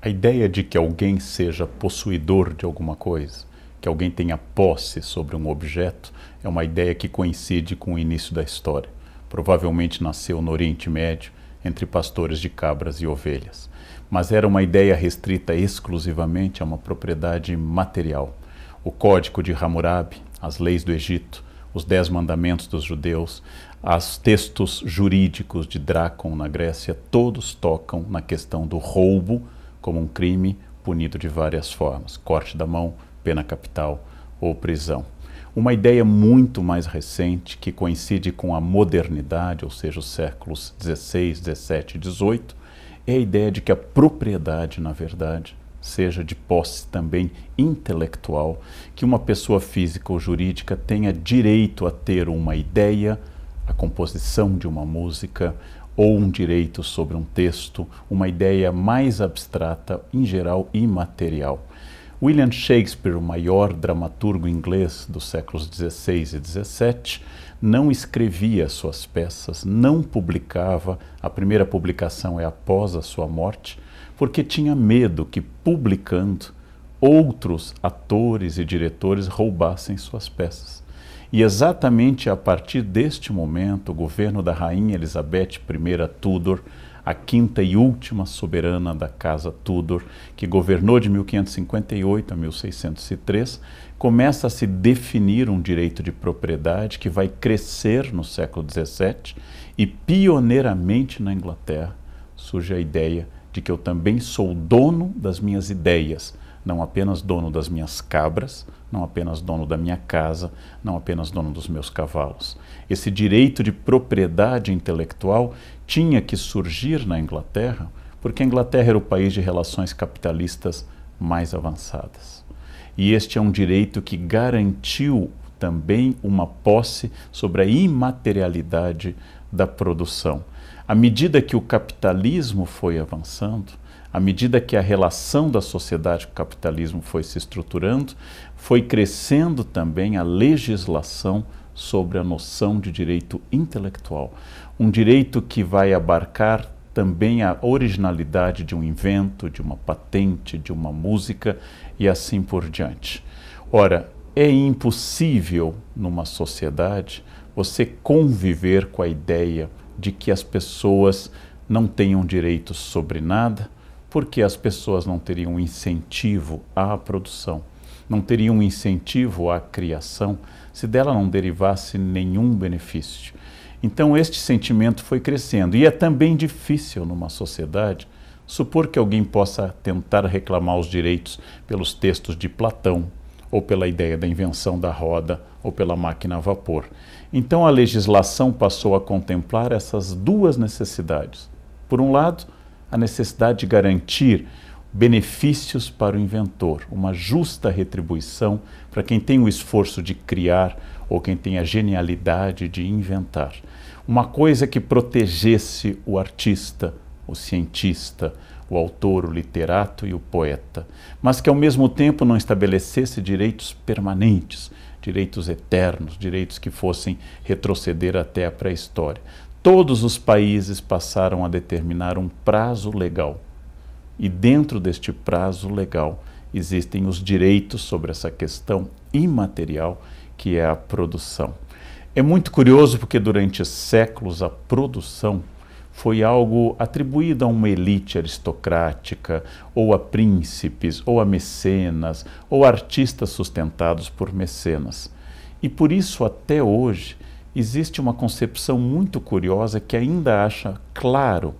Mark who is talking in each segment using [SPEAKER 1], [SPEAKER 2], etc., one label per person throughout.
[SPEAKER 1] A ideia de que alguém seja possuidor de alguma coisa, que alguém tenha posse sobre um objeto, é uma ideia que coincide com o início da história. Provavelmente nasceu no Oriente Médio, entre pastores de cabras e ovelhas. Mas era uma ideia restrita exclusivamente a uma propriedade material. O Código de Hammurabi, as leis do Egito, os Dez Mandamentos dos Judeus, os textos jurídicos de Drácon na Grécia, todos tocam na questão do roubo como um crime punido de várias formas: corte da mão, pena capital ou prisão. Uma ideia muito mais recente, que coincide com a modernidade, ou seja, os séculos XVI, XVII e XVIII, é a ideia de que a propriedade, na verdade, seja de posse também intelectual, que uma pessoa física ou jurídica tenha direito a ter uma ideia, a composição de uma música, ou um direito sobre um texto, uma ideia mais abstrata, em geral imaterial. William Shakespeare, o maior dramaturgo inglês dos séculos XVI e XVII, não escrevia suas peças, não publicava, a primeira publicação é após a sua morte, porque tinha medo que, publicando, outros atores e diretores roubassem suas peças. E exatamente a partir deste momento, o governo da Rainha Elizabeth I Tudor, a quinta e última soberana da Casa Tudor, que governou de 1558 a 1603, começa a se definir um direito de propriedade que vai crescer no século XVII e, pioneiramente na Inglaterra, surge a ideia de que eu também sou dono das minhas ideias, não apenas dono das minhas cabras, não apenas dono da minha casa, não apenas dono dos meus cavalos. Esse direito de propriedade intelectual tinha que surgir na Inglaterra, porque a Inglaterra era o país de relações capitalistas mais avançadas. E este é um direito que garantiu também uma posse sobre a imaterialidade da produção. À medida que o capitalismo foi avançando, à medida que a relação da sociedade com o capitalismo foi se estruturando, foi crescendo também a legislação sobre a noção de direito intelectual. Um direito que vai abarcar também a originalidade de um invento, de uma patente, de uma música e assim por diante. Ora, é impossível numa sociedade você conviver com a ideia de que as pessoas não tenham direitos sobre nada, porque as pessoas não teriam incentivo à produção, não teriam incentivo à criação, se dela não derivasse nenhum benefício. Então, este sentimento foi crescendo. E é também difícil numa sociedade supor que alguém possa tentar reclamar os direitos pelos textos de Platão, ou pela ideia da invenção da roda ou pela máquina a vapor. Então a legislação passou a contemplar essas duas necessidades. Por um lado, a necessidade de garantir benefícios para o inventor, uma justa retribuição para quem tem o esforço de criar ou quem tem a genialidade de inventar. Uma coisa que protegesse o artista, o cientista, o autor, o literato e o poeta, mas que ao mesmo tempo não estabelecesse direitos permanentes, direitos eternos, direitos que fossem retroceder até a pré-história. Todos os países passaram a determinar um prazo legal. E dentro deste prazo legal existem os direitos sobre essa questão imaterial que é a produção. É muito curioso porque durante séculos a produção foi algo atribuído a uma elite aristocrática, ou a príncipes, ou a mecenas, ou artistas sustentados por mecenas. E por isso, até hoje, existe uma concepção muito curiosa que ainda acha claro,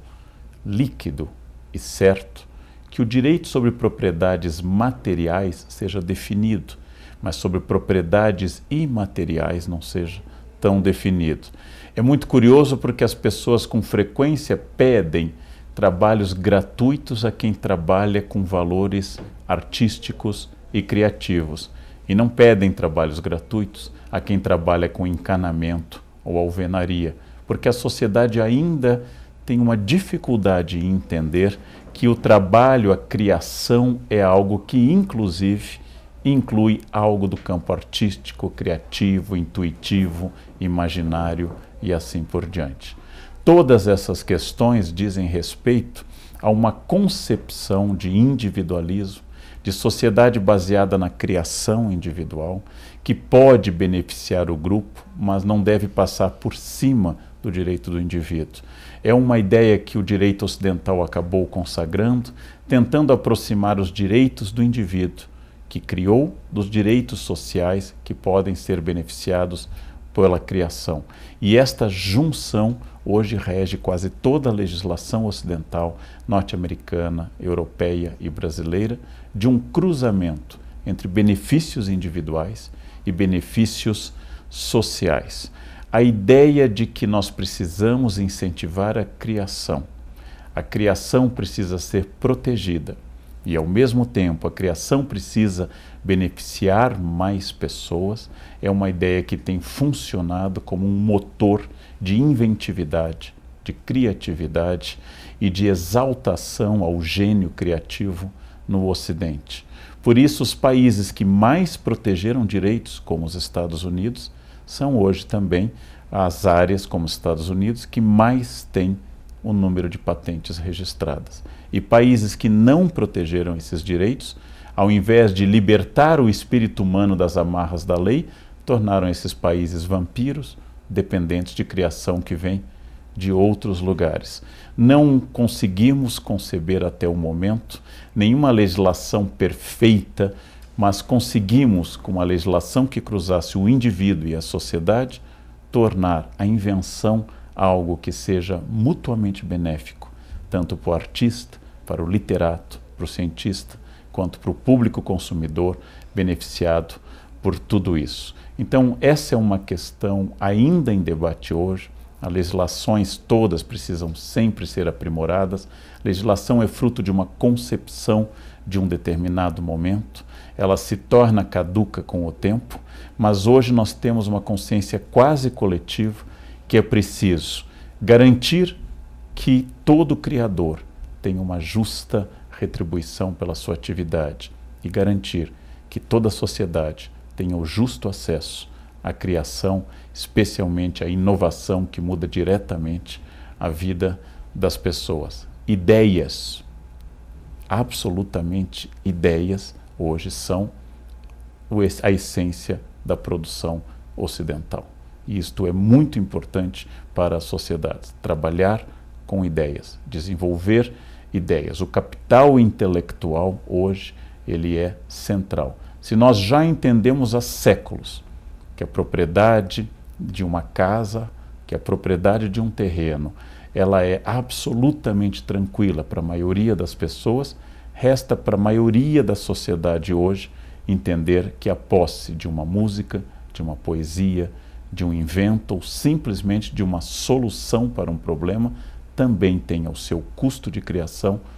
[SPEAKER 1] líquido e certo que o direito sobre propriedades materiais seja definido, mas sobre propriedades imateriais não seja tão definido. É muito curioso porque as pessoas com frequência pedem trabalhos gratuitos a quem trabalha com valores artísticos e criativos e não pedem trabalhos gratuitos a quem trabalha com encanamento ou alvenaria, porque a sociedade ainda tem uma dificuldade em entender que o trabalho, a criação é algo que, inclusive, inclui algo do campo artístico, criativo, intuitivo, imaginário e assim por diante. Todas essas questões dizem respeito a uma concepção de individualismo, de sociedade baseada na criação individual, que pode beneficiar o grupo, mas não deve passar por cima do direito do indivíduo. É uma ideia que o direito ocidental acabou consagrando, tentando aproximar os direitos do indivíduo que criou, dos direitos sociais que podem ser beneficiados pela criação. E esta junção hoje rege quase toda a legislação ocidental, norte-americana, europeia e brasileira, de um cruzamento entre benefícios individuais e benefícios sociais. A ideia de que nós precisamos incentivar a criação. A criação precisa ser protegida, e, ao mesmo tempo, a criação precisa beneficiar mais pessoas, é uma ideia que tem funcionado como um motor de inventividade, de criatividade e de exaltação ao gênio criativo no Ocidente. Por isso, os países que mais protegeram direitos, como os Estados Unidos, são hoje também as áreas, como os Estados Unidos, que mais têm o número de patentes registradas. E países que não protegeram esses direitos, ao invés de libertar o espírito humano das amarras da lei, tornaram esses países vampiros, dependentes de criação que vem de outros lugares. Não conseguimos conceber até o momento nenhuma legislação perfeita, mas conseguimos, com uma legislação que cruzasse o indivíduo e a sociedade, tornar a invenção algo que seja mutuamente benéfico, tanto para o artista, para o literato, para o cientista, quanto para o público consumidor beneficiado por tudo isso. Então, essa é uma questão ainda em debate hoje. As legislações todas precisam sempre ser aprimoradas. A legislação é fruto de uma concepção de um determinado momento. Ela se torna caduca com o tempo, mas hoje nós temos uma consciência quase coletiva que é preciso garantir que todo criador tenha uma justa retribuição pela sua atividade e garantir que toda a sociedade tenha o justo acesso à criação, especialmente à inovação que muda diretamente a vida das pessoas. Ideias, absolutamente ideias, hoje são a essência da produção ocidental. E isto é muito importante para a sociedade. Trabalhar com ideias, desenvolver ideias. O capital intelectual hoje ele é central. Se nós já entendemos há séculos que a propriedade de uma casa, que a propriedade de um terreno, ela é absolutamente tranquila para a maioria das pessoas, resta para a maioria da sociedade hoje entender que a posse de uma música, de uma poesia, de um invento ou simplesmente de uma solução para um problema, também tem o seu custo de criação